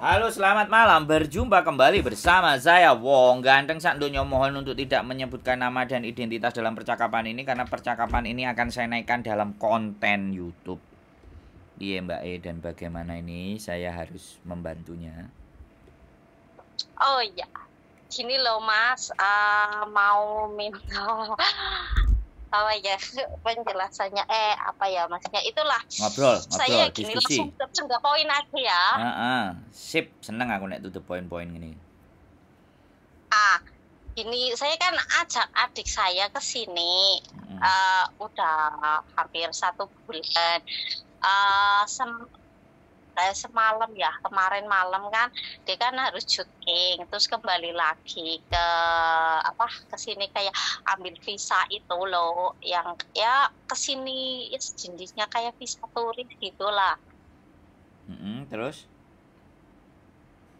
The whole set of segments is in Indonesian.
Halo selamat malam berjumpa kembali bersama saya Wong Ganteng Sandunya mohon untuk tidak menyebutkan nama dan identitas dalam percakapan ini karena percakapan ini akan saya naikkan dalam konten YouTube. Iya Mbak E dan bagaimana ini saya harus membantunya. Oh iya. Gini loh Mas uh, mau minta apa ya penjelasannya eh apa ya maksudnya itulah ngobrol ngobrol saya gini diskusi. langsung langsung poin aja ya uh, uh. sip seneng aku naik tuh poin-poin gini ah ini saya kan ajak adik saya ke sini hmm. uh, udah hampir satu bulan uh, sem kayak semalam ya kemarin malam kan dia kan harus syuting terus kembali lagi ke apa ke sini kayak ambil visa itu loh yang ya ke sini ya sejenisnya kayak visa turis gitulah mm -hmm, terus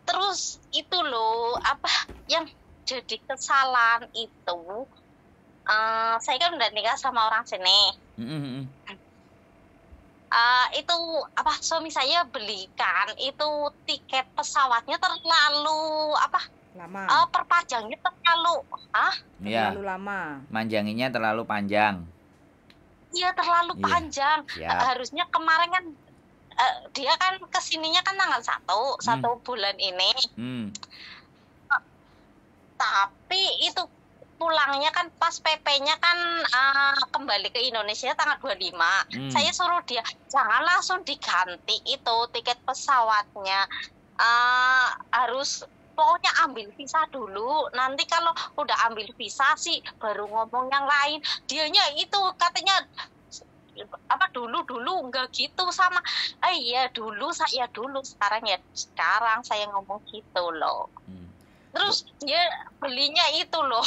terus itu loh apa yang jadi kesalahan itu uh, saya kan udah nikah sama orang sini mm -hmm uh, itu apa suami saya belikan itu tiket pesawatnya terlalu apa lama uh, perpanjangnya terlalu ah ya. terlalu lama manjanginya terlalu panjang iya terlalu ya. panjang ya. Uh, harusnya kemarin kan uh, dia kan kesininya kan tanggal satu hmm. satu bulan ini hmm. Uh, tapi itu pulangnya kan pas PP-nya kan uh, kembali ke Indonesia tanggal 25. Hmm. Saya suruh dia jangan langsung diganti itu tiket pesawatnya. Uh, harus pokoknya ambil visa dulu nanti kalau udah ambil visa sih baru ngomong yang lain dianya itu katanya apa dulu dulu enggak gitu sama eh iya dulu saya dulu sekarang ya sekarang saya ngomong gitu loh hmm. terus dia belinya itu loh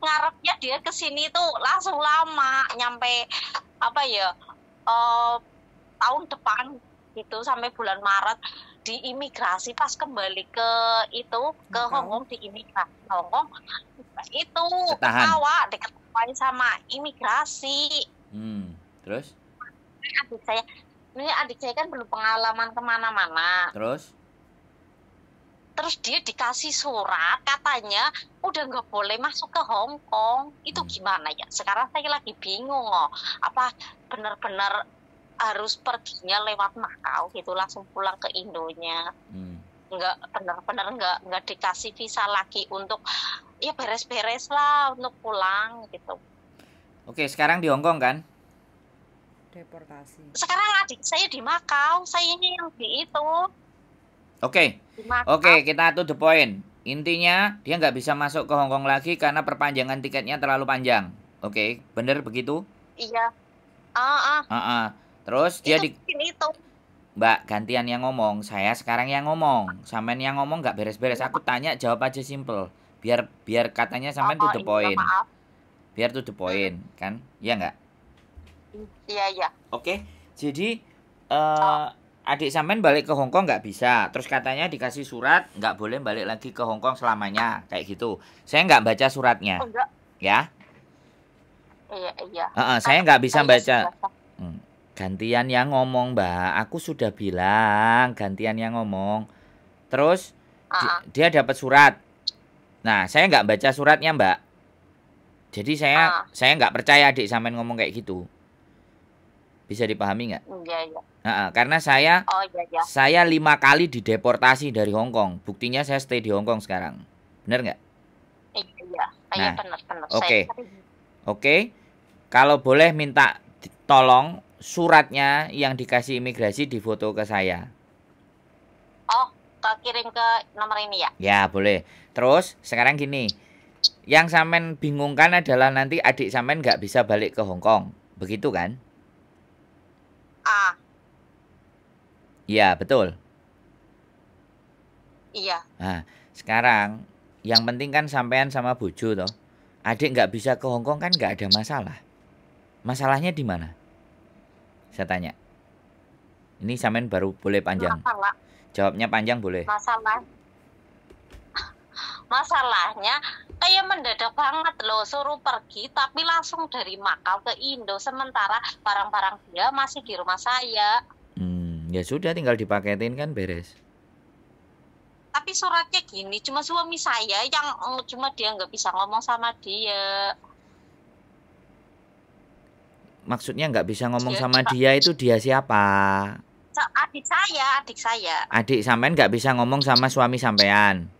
ngarepnya dia ke sini tuh langsung lama nyampe apa ya uh, tahun depan gitu sampai bulan Maret di imigrasi pas kembali ke itu ke Hongkong diimigrasi Hongkong nah itu Ketahan. ketawa diketawain sama imigrasi hmm, terus adik saya ini adik saya kan belum pengalaman kemana-mana terus terus dia dikasih surat katanya udah nggak boleh masuk ke Hong Kong itu gimana ya sekarang saya lagi bingung oh apa benar-benar harus perginya lewat Makau gitu langsung pulang ke Indonya hmm. nggak benar-benar nggak nggak dikasih visa lagi untuk ya beres-beres lah untuk pulang gitu oke sekarang di Hong Kong kan deportasi sekarang adik saya di Makau saya yang di itu Oke, okay. oke okay, kita to the point. Intinya dia nggak bisa masuk ke Hongkong lagi karena perpanjangan tiketnya terlalu panjang. Oke, okay. bener begitu? Iya. Ah, ah. ah, ah. Terus itu, dia di. Itu. Mbak gantian yang ngomong, saya sekarang yang ngomong. Samen yang ngomong nggak beres-beres. Aku tanya jawab aja simple. Biar biar katanya samen oh, to the iya, point. Maaf. Biar to the point, hmm. kan? Iya nggak? Iya iya. Oke, okay. jadi. Uh, oh adik sampean balik ke Hongkong nggak bisa. Terus katanya dikasih surat nggak boleh balik lagi ke Hongkong selamanya kayak gitu. Saya nggak baca suratnya. Oh, Ya. Iya iya. Uh -uh, saya nggak bisa baca. Hmm. Gantian yang ngomong mbak, aku sudah bilang gantian yang ngomong. Terus uh -uh. dia dapat surat. Nah saya nggak baca suratnya mbak. Jadi saya uh. saya nggak percaya adik sampean ngomong kayak gitu. Bisa dipahami nggak? Iya, iya. Nah, karena saya oh, iya, iya. saya lima kali dideportasi dari Hong Kong. Buktinya saya stay di Hong Kong sekarang. Benar nggak? Iya, iya, iya nah, benar, Oke. Oke. Kalau boleh minta tolong suratnya yang dikasih imigrasi difoto ke saya. Oh, kirim ke nomor ini ya? Ya, boleh. Terus sekarang gini. Yang samen bingungkan adalah nanti adik samen nggak bisa balik ke Hong Kong. Begitu kan? A. Iya, betul. Iya. Nah, sekarang yang penting kan sampean sama bojo toh. Adik nggak bisa ke Hongkong kan nggak ada masalah. Masalahnya di mana? Saya tanya. Ini sampean baru boleh panjang. Masalah. Jawabnya panjang boleh. Masalah. Masalahnya kayak mendadak banget loh suruh pergi tapi langsung dari Makau ke Indo sementara barang-barang dia masih di rumah saya hmm, ya sudah tinggal dipaketin kan beres tapi suratnya gini cuma suami saya yang mm, cuma dia nggak bisa ngomong sama dia maksudnya nggak bisa ngomong dia, sama dia itu dia siapa adik saya adik saya adik sampean nggak bisa ngomong sama suami sampean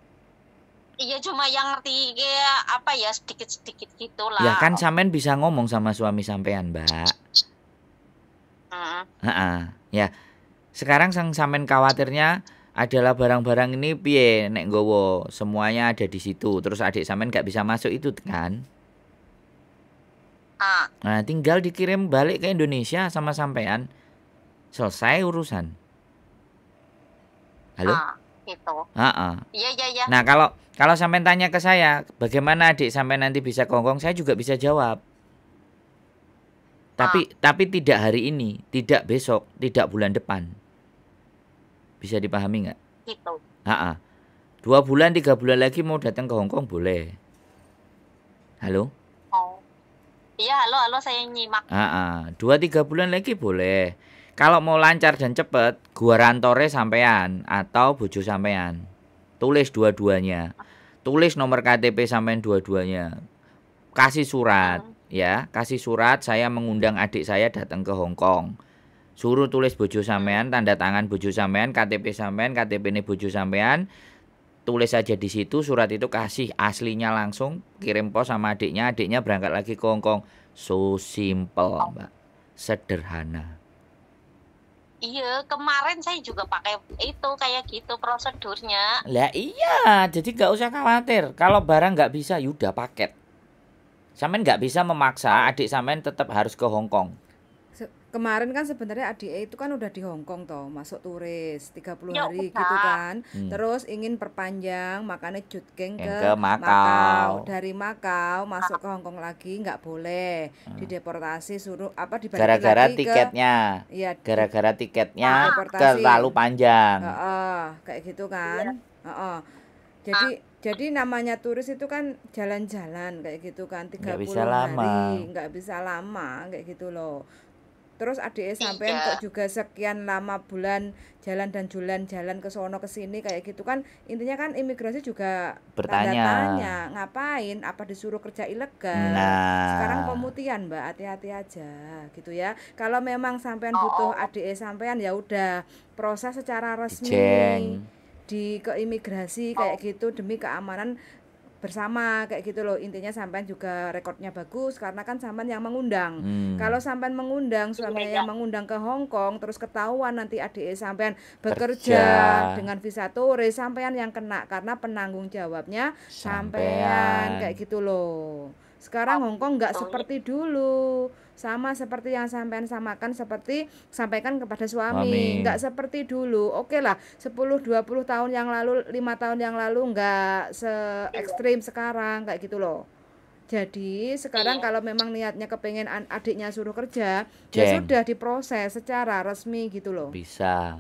Iya cuma yang ngerti kayak apa ya sedikit-sedikit gitulah. Ya kan Samen bisa ngomong sama suami sampean, Mbak. Heeh. Uh -uh. Ya. Sekarang sang Samen khawatirnya adalah barang-barang ini piye nek gowo semuanya ada di situ terus adik Samen nggak bisa masuk itu kan uh. nah tinggal dikirim balik ke Indonesia sama sampean selesai urusan halo uh gitu. Iya iya iya. Nah kalau kalau sampai tanya ke saya, bagaimana adik sampai nanti bisa kongkong saya juga bisa jawab. Tapi ah. tapi tidak hari ini, tidak besok, tidak bulan depan. Bisa dipahami nggak? Gitu. Ah, dua bulan tiga bulan lagi mau datang ke Hongkong boleh. Halo. Oh. Iya halo halo saya nyimak. Ah, dua tiga bulan lagi boleh kalau mau lancar dan cepet, rantore sampean atau bojo sampean. Tulis dua-duanya. Tulis nomor KTP sampean dua-duanya. Kasih surat, hmm. ya. Kasih surat saya mengundang adik saya datang ke Hong Kong. Suruh tulis bojo sampean, hmm. tanda tangan bojo sampean, KTP sampean, KTP ini bojo sampean. Tulis aja di situ surat itu kasih aslinya langsung kirim pos sama adiknya, adiknya berangkat lagi ke Hong Kong. So simple, Mbak. Sederhana. Iya, kemarin saya juga pakai itu kayak gitu prosedurnya. Lah iya, jadi nggak usah khawatir. Kalau barang nggak bisa, yuda ya paket. Samen nggak bisa memaksa adik samen tetap harus ke Hong Kong kemarin kan sebenarnya ADA itu kan udah di Hong Kong toh masuk turis 30 puluh ya, hari gitu kan hmm. terus ingin perpanjang makanya Geng ke, ke Makau. dari Makau masuk ke Hong Kong lagi nggak boleh hmm. dideportasi suruh apa iya, di gara-gara tiketnya Iya, gara-gara tiketnya ah. Nah, terlalu panjang uh, uh, kayak gitu kan ya. uh, uh. jadi jadi namanya turis itu kan jalan-jalan kayak gitu kan 30 nggak bisa hari nggak bisa lama kayak gitu loh terus ADE iya. sampean kok juga sekian lama bulan jalan dan jalan jalan ke sono ke sini kayak gitu kan intinya kan imigrasi juga bertanya tanya, ngapain apa disuruh kerja ilegal nah. sekarang pemutihan mbak hati-hati aja gitu ya kalau memang sampean oh. butuh ADE sampean ya udah proses secara resmi Ceng. di keimigrasi kayak oh. gitu demi keamanan bersama kayak gitu loh intinya sampean juga rekornya bagus karena kan sampean yang mengundang hmm. kalau sampean mengundang suami yang mengundang ke Hong Kong terus ketahuan nanti adik sampean bekerja Kerja. dengan visa turis sampean yang kena karena penanggung jawabnya sampean, sampean kayak gitu loh sekarang Hong Kong nggak seperti dulu sama seperti yang sampean samakan seperti sampaikan kepada suami. nggak seperti dulu. Oke okay lah, 10 20 tahun yang lalu, lima tahun yang lalu nggak se ekstrim sekarang kayak gitu loh. Jadi sekarang iya. kalau memang niatnya kepengen adiknya suruh kerja, ya sudah diproses secara resmi gitu loh. Bisa.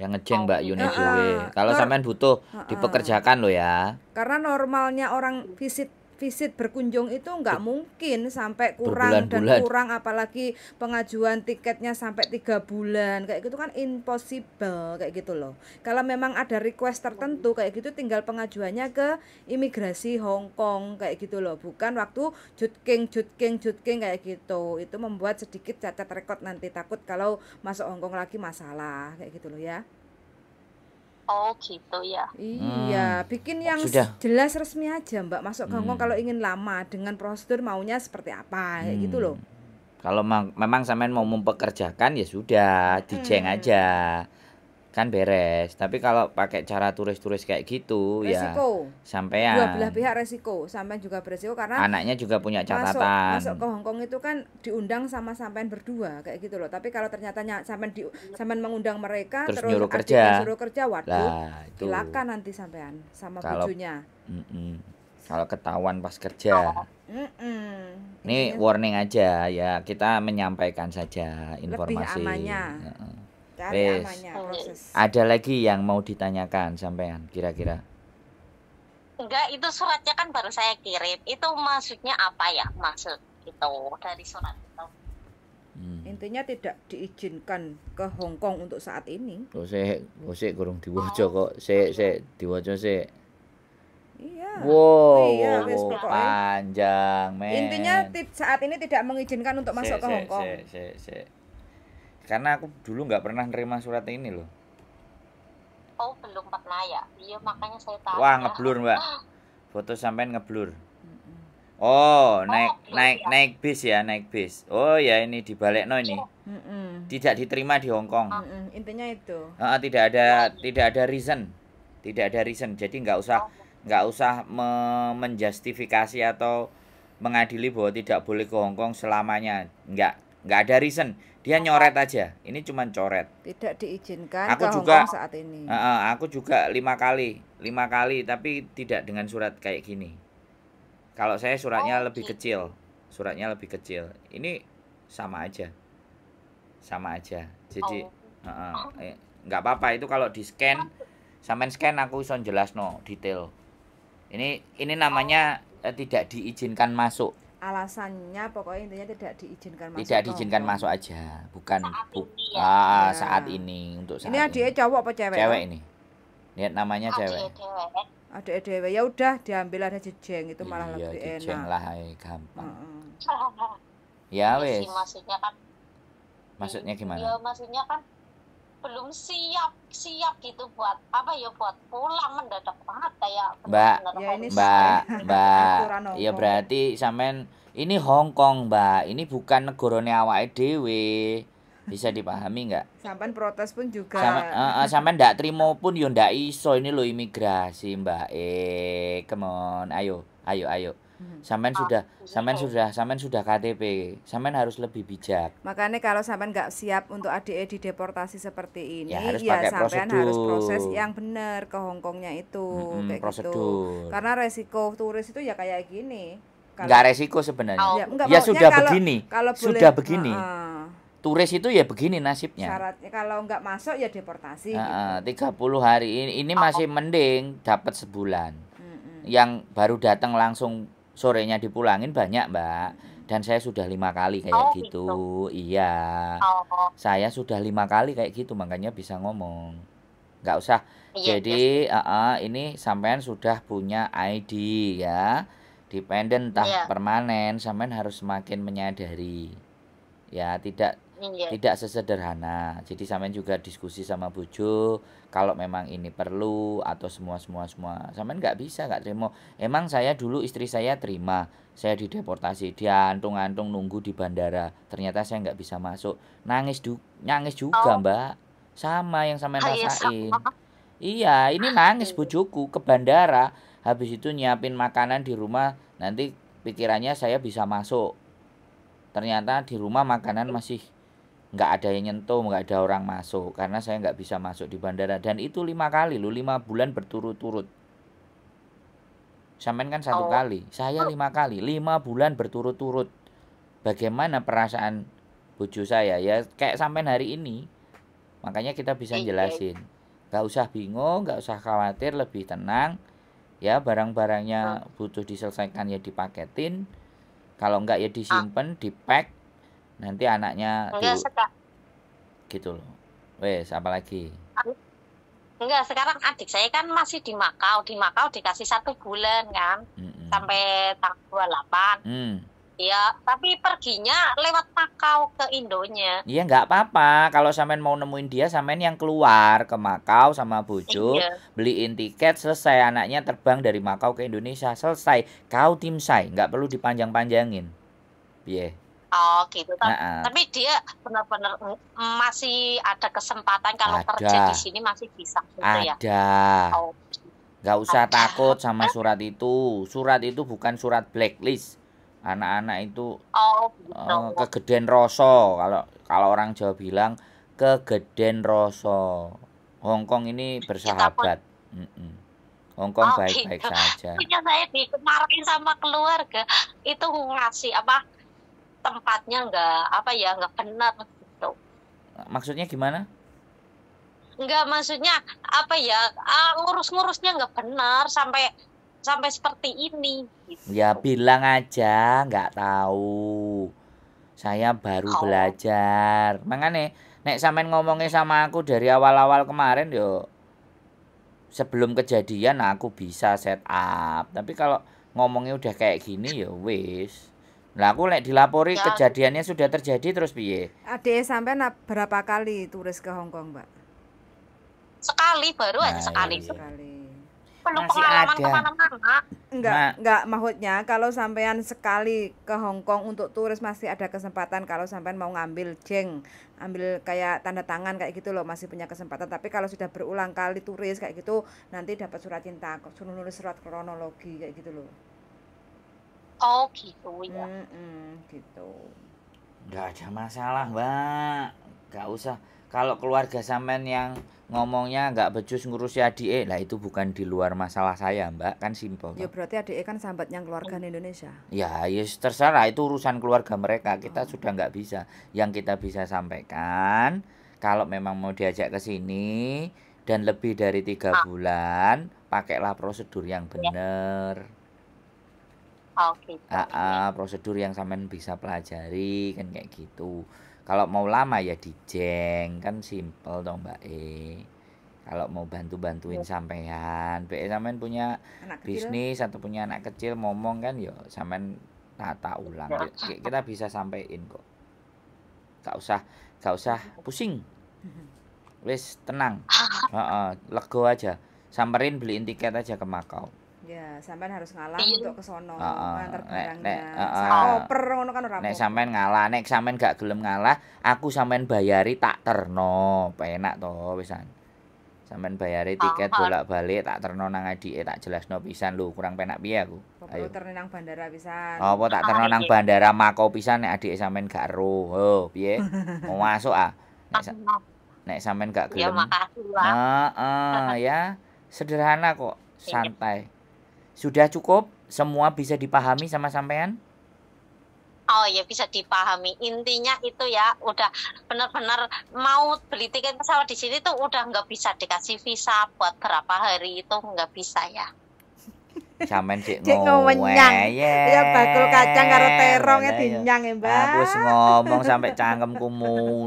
Yang ngeceng Mbak oh. Yuni uh, uh, Kalau sampean butuh uh, uh. dipekerjakan loh ya. Karena normalnya orang visit visit berkunjung itu nggak mungkin sampai kurang dan kurang apalagi pengajuan tiketnya sampai tiga bulan kayak gitu kan impossible kayak gitu loh kalau memang ada request tertentu kayak gitu tinggal pengajuannya ke imigrasi Hong Kong kayak gitu loh bukan waktu jutking jutking jutking kayak gitu itu membuat sedikit cacat rekod nanti takut kalau masuk Hong Kong lagi masalah kayak gitu loh ya Oh gitu ya. Iya, hmm. bikin yang Sudah. jelas resmi aja Mbak masuk ke Hongkong hmm. kalau ingin lama dengan prosedur maunya seperti apa hmm. gitu loh. Kalau memang sampean mau mempekerjakan ya sudah, hmm. dijeng hmm. aja kan beres. Tapi kalau pakai cara turis-turis kayak gitu ya resiko. ya sampean dua belah pihak resiko, sampean juga beresiko karena anaknya juga punya catatan. Masuk, masuk ke Hongkong itu kan diundang sama sampean berdua kayak gitu loh. Tapi kalau ternyata sampean di sampean mengundang mereka terus, terus nyuruh kerja, nyuruh kerja waduh. Lah, itu. nanti sampean sama kalau, bujunya. Mm -mm. Kalau ketahuan pas kerja. Mm -mm. Ini warning aja ya, kita menyampaikan saja informasi. Lebih amannya. Mm -mm kan Wes. proses. Ada lagi yang mau ditanyakan sampean kira-kira? Enggak, itu suratnya kan baru saya kirim. Itu maksudnya apa ya? Maksud itu dari surat itu. Hmm. Intinya tidak diizinkan ke Hong Kong untuk saat ini. Oh, saya, hmm. oh, saya kurang diwajo oh. kok. Saya, saya diwajo saya. Iya. Wow, iya, wow, oh, wow, panjang, men. Intinya saat ini tidak mengizinkan untuk masuk se, ke Se, Se, se, se karena aku dulu nggak pernah nerima surat ini loh oh belum pernah ya iya makanya saya tahu wah ngeblur mbak ah. foto sampean ngeblur Oh, oh naik bis, iya. naik ya. naik bis ya naik bis. Oh ya ini di Balekno ini. Mm -mm. Tidak diterima di Hong Kong. Mm -mm. Intinya itu. Uh, tidak ada tidak ada reason, tidak ada reason. Jadi nggak usah oh, iya. nggak oh. usah me menjustifikasi atau mengadili bahwa tidak boleh ke Hong Kong selamanya. Nggak nggak ada reason dia nyoret aja ini cuman coret tidak diizinkan aku ke juga saat ini uh, aku juga lima kali lima kali tapi tidak dengan surat kayak gini kalau saya suratnya oh, lebih kecil suratnya lebih kecil ini sama aja sama aja jadi oh. uh, uh, apa-apa itu kalau di scan samain scan aku bisa jelas no detail ini ini namanya eh, tidak diizinkan masuk alasannya pokoknya intinya tidak diizinkan masuk. Tidak diizinkan masuk aja, bukan saat bu ini, ya. ah, ya. saat ini untuk saat ini. Ini adiknya cowok apa cewek? Cewek ini. Lihat namanya adek cewek. adik dewe. Ya udah diambil ada jejeng itu malah iya, lebih enak. Jejeng lah eh, gampang. Mm -hmm. ya iya wes. Maksudnya kan Maksudnya gimana? Ya maksudnya kan belum siap siap gitu buat apa ya buat pulang mendadak banget kayak mbak ya, ini mbak mbak ya berarti samen ini Hong Kong mbak ini bukan negorone awake dhewe bisa dipahami nggak? Sampai protes pun juga. Sampai, uh, uh, ndak terima pun yo ya ndak iso ini lo imigrasi mbak. Eh, come on, ayo, ayo, ayo. Hmm. Samen sudah, samen sudah, samen sudah KTP. Samen harus lebih bijak. Makanya kalau samen nggak siap untuk ADE di deportasi seperti ini, ya, harus ya pakai prosedur. harus proses yang benar ke Hongkongnya itu, hmm, kayak gitu. prosedur. gitu. Karena resiko turis itu ya kayak gini. Kalau, nggak resiko sebenarnya. Ya, enggak, ya sudah kalau, begini, kalau boleh, sudah begini. Uh, turis itu ya begini nasibnya. Syaratnya kalau nggak masuk ya deportasi. Gitu. Tiga gitu. hari ini ini masih mending dapat sebulan. Yang baru datang langsung sorenya dipulangin banyak mbak dan saya sudah lima kali kayak oh, gitu. gitu iya oh. saya sudah lima kali kayak gitu makanya bisa ngomong nggak usah iya, jadi iya. Uh, uh, ini sampean sudah punya ID ya dependen tah iya. permanen sampean harus semakin menyadari ya tidak Iya. Tidak sesederhana. Jadi sampean juga diskusi sama bojo kalau memang ini perlu atau semua semua semua. Sampean nggak bisa nggak terima. Emang saya dulu istri saya terima, saya dideportasi, dia antung-antung nunggu di bandara. Ternyata saya nggak bisa masuk. Nangis du nangis juga, oh. Mbak. Sama yang sampean rasain. Iya, ini ah, nangis iya. bojoku ke bandara. Habis itu nyiapin makanan di rumah, nanti pikirannya saya bisa masuk ternyata di rumah makanan iya. masih nggak ada yang nyentuh nggak ada orang masuk karena saya nggak bisa masuk di bandara dan itu lima kali lu lima bulan berturut-turut sampean kan satu oh. kali saya oh. lima kali lima bulan berturut-turut bagaimana perasaan bucu saya ya kayak sampean hari ini makanya kita bisa iya. jelasin nggak usah bingung nggak usah khawatir lebih tenang ya barang-barangnya oh. butuh diselesaikan ya dipaketin kalau enggak ya disimpan di pack nanti anaknya enggak seka. gitu loh wes apalagi enggak sekarang adik saya kan masih di Makau di Makau dikasih satu bulan kan mm mm sampai tanggal 28 mm. ya tapi perginya lewat Makau ke Indonya iya nggak apa-apa kalau sampean mau nemuin dia sampean yang keluar ke Makau sama Bojo iya. beliin tiket selesai anaknya terbang dari Makau ke Indonesia selesai kau tim saya nggak perlu dipanjang-panjangin Iya. Yeah. Oh gitu. Tapi, nah, tapi dia benar-benar masih ada kesempatan kalau ada. kerja di sini masih bisa gitu ya? ada. ya. Oh. Gak usah ada. takut sama surat itu. Surat itu bukan surat blacklist. Anak-anak itu oh, gitu. uh, kegeden roso kalau kalau orang Jawa bilang kegeden roso. Hongkong ini bersahabat. Hongkong oh, baik-baik oh, gitu. saja. Punya saya di kemarin sama keluarga itu ngasih apa tempatnya nggak apa ya nggak benar gitu. Maksudnya gimana? Nggak maksudnya apa ya ngurus-ngurusnya nggak benar sampai sampai seperti ini. Gitu. Ya bilang aja nggak tahu. Saya baru oh. belajar. Makanya nek sampean ngomongnya sama aku dari awal-awal kemarin yo sebelum kejadian aku bisa set up tapi kalau ngomongnya udah kayak gini ya wis lah aku lek dilapori ya. kejadiannya sudah terjadi terus piye? Ade sampai berapa kali turis ke Hong Kong, Mbak? Sekali baru nah, iya, sekali. Iya. Sekali. Penuh Masih pengalaman ada. kemana-mana. Enggak, nah. enggak maksudnya kalau sampean sekali ke Hong Kong untuk turis masih ada kesempatan kalau sampean mau ngambil jeng, ambil kayak tanda tangan kayak gitu loh masih punya kesempatan. Tapi kalau sudah berulang kali turis kayak gitu nanti dapat surat cinta, suruh nulis surat kronologi kayak gitu loh oh gitu ya mm -mm, gitu nggak ada masalah mbak nggak usah kalau keluarga sampean yang ngomongnya nggak becus ngurus ya adik lah itu bukan di luar masalah saya mbak kan simpel ya berarti adik kan sahabatnya keluarga di Indonesia ya yes, ya terserah itu urusan keluarga mereka kita oh. sudah nggak bisa yang kita bisa sampaikan kalau memang mau diajak ke sini dan lebih dari tiga ah. bulan pakailah prosedur yang ya. benar Oke. Ah, okay. Uh, prosedur yang sampean bisa pelajari kan kayak gitu. Kalau mau lama ya dijeng kan simple dong Mbak E. Kalau mau bantu-bantuin iya. sampean, sampean, E sampean punya bisnis atau punya anak kecil ngomong kan yo sampean tata ulang. Ya. Kita bisa sampein kok. Gak usah, gak usah pusing. Wes tenang. Heeh, uh, uh, lego aja. Samperin beliin tiket aja ke Makau. Ya, sampean harus ngalah iya. untuk ke sono, nganter barangnya. Saoper ngono kan ora Nek sampean ngalah, nek sampean gak gelem ngalah, aku sampean bayari tak terno. Penak to pisan. Sampean bayari tiket bolak-balik tak terno nang adike tak jelasno pisan lho, kurang penak piye aku. Ayo terno nang bandara pisan. Apa tak terno iya. nang bandara Makau pisan nek adike sampean gak ero. Ho, piye? Mau masuk ah. Nek sampean gak ya, gelem. Ya makasih, Heeh, ya. Sederhana kok, iya. santai. Sudah cukup? Semua bisa dipahami sama sampean? Oh ya bisa dipahami. Intinya itu ya udah benar-benar mau beli tiket pesawat di sini tuh udah nggak bisa dikasih visa buat berapa hari itu nggak bisa ya. sampean sik ngomong Ya bakul kacang karo terong ya iya. dinyang ya, Mbak. Aku ngomong canggung cangkemku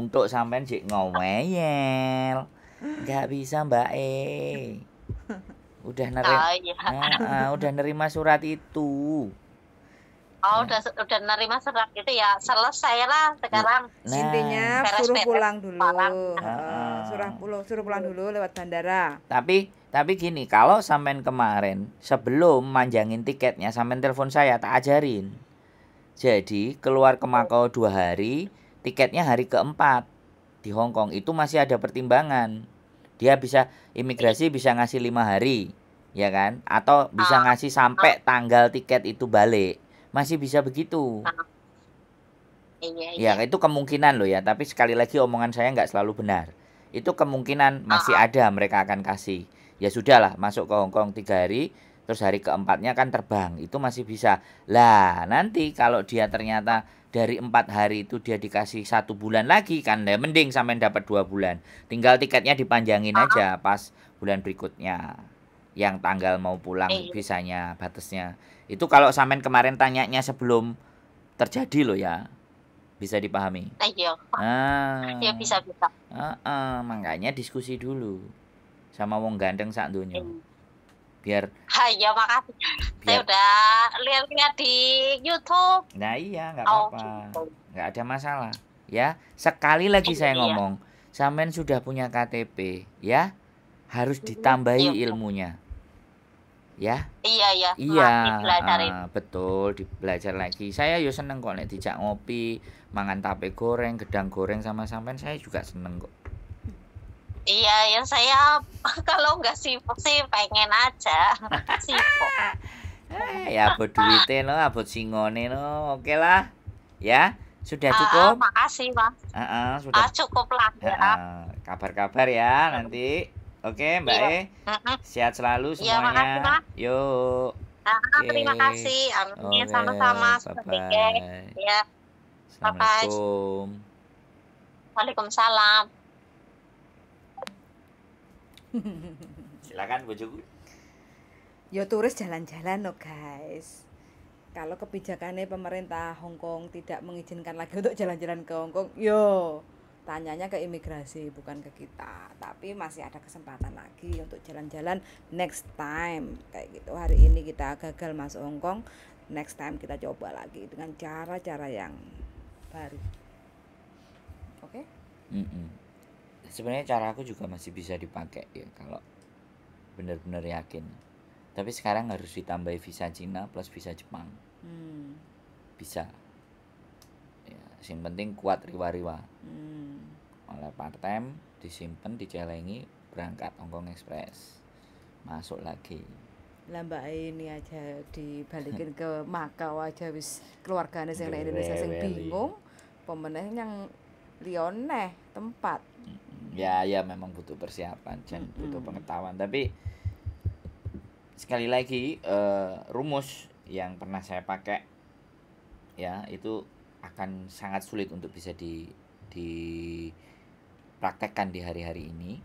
untuk sampean cik ngomel nggak bisa, Mbak eh udah nerima oh, iya. uh, uh, udah nerima surat itu Oh, ya. udah udah nerima surat itu ya selesai lah sekarang. Nah, intinya suruh pulang dulu. uh, suruh pulang suruh pulang dulu lewat bandara. Tapi tapi gini, kalau sampean kemarin sebelum manjangin tiketnya sampean telepon saya tak ajarin. Jadi keluar ke Makau dua hari, tiketnya hari keempat di Hong Kong itu masih ada pertimbangan dia bisa imigrasi bisa ngasih lima hari ya kan atau bisa ah. ngasih sampai ah. tanggal tiket itu balik masih bisa begitu ah. iya, iya, ya iya. itu kemungkinan loh ya tapi sekali lagi omongan saya nggak selalu benar itu kemungkinan masih ada mereka akan kasih ya sudahlah masuk ke Hongkong tiga hari terus hari keempatnya kan terbang itu masih bisa lah nanti kalau dia ternyata dari empat hari itu dia dikasih satu bulan lagi kan ya mending sampai dapat dua bulan tinggal tiketnya dipanjangin aja ah. pas bulan berikutnya yang tanggal mau pulang iya. bisanya batasnya itu kalau sampean kemarin tanyanya sebelum terjadi loh ya bisa dipahami ah, iya ah. ya bisa bisa ah, ah. makanya diskusi dulu sama wong gandeng saat dunia hmm. Iya biar ya makasih biar... saya udah lihat-lihat di YouTube nah iya nggak oh. apa-apa oh, nggak ada masalah ya sekali lagi saya iya. ngomong Samen sudah punya KTP ya harus iya, ditambahi iya. ilmunya ya iya iya iya ah, betul dibelajar lagi saya yo seneng kok nih dijak ngopi mangan tape goreng gedang goreng sama sampean saya juga seneng kok Iya, yang saya kalau nggak sibuk sih pengen aja sibuk. Eh, ya buat duitnya lo, buat singone lo, oke lah, ya sudah ah, ah, cukup. Uh, uh, makasih mas. Uh, uh, sudah uh, cukup lah. kabar-kabar ya nanti. Oke okay, Mbak uh, sehat selalu semuanya. Iya, makasih, mas. Yuk. Uh, Terima kasih, amin. Okay. Sama-sama, Ya. Assalamualaikum. Waalaikumsalam silakan bojoku yo turis jalan-jalan no guys kalau kebijakannya pemerintah Hong Kong tidak mengizinkan lagi untuk jalan-jalan ke Hong Kong yo tanyanya ke imigrasi bukan ke kita tapi masih ada kesempatan lagi untuk jalan-jalan next time kayak gitu hari ini kita gagal masuk Hong Kong next time kita coba lagi dengan cara-cara yang baru oke okay? mm -mm sebenarnya cara aku juga masih bisa dipakai ya kalau benar-benar yakin tapi sekarang harus ditambahi visa Cina plus visa Jepang hmm. bisa ya, yang penting kuat riwa-riwa hmm. oleh part time disimpan dicelengi berangkat Hongkong Express masuk lagi lah ini aja dibalikin ke Makau aja wis yang yang Indonesia yang bingung pemenang yang Lioneh tempat ya ya memang butuh persiapan dan hmm. butuh pengetahuan tapi sekali lagi uh, rumus yang pernah saya pakai ya itu akan sangat sulit untuk bisa di dipraktekkan di hari-hari ini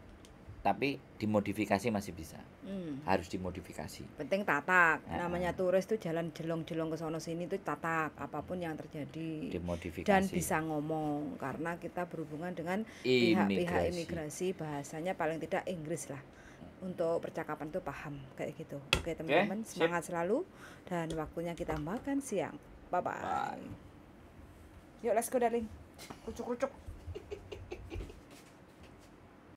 tapi dimodifikasi masih bisa. Hmm. Harus dimodifikasi. Penting tatak. Ya. Namanya turis tuh jalan jelong-jelong ke sana sini tuh tatak apapun yang terjadi. Dimodifikasi. Dan bisa ngomong karena kita berhubungan dengan pihak-pihak imigrasi bahasanya paling tidak Inggris lah. Hmm. Untuk percakapan tuh paham kayak gitu. Oke, teman-teman, okay, semangat selalu dan waktunya kita makan siang. Bye bye. bye. Yuk, let's go darling. Kucuk-kucuk.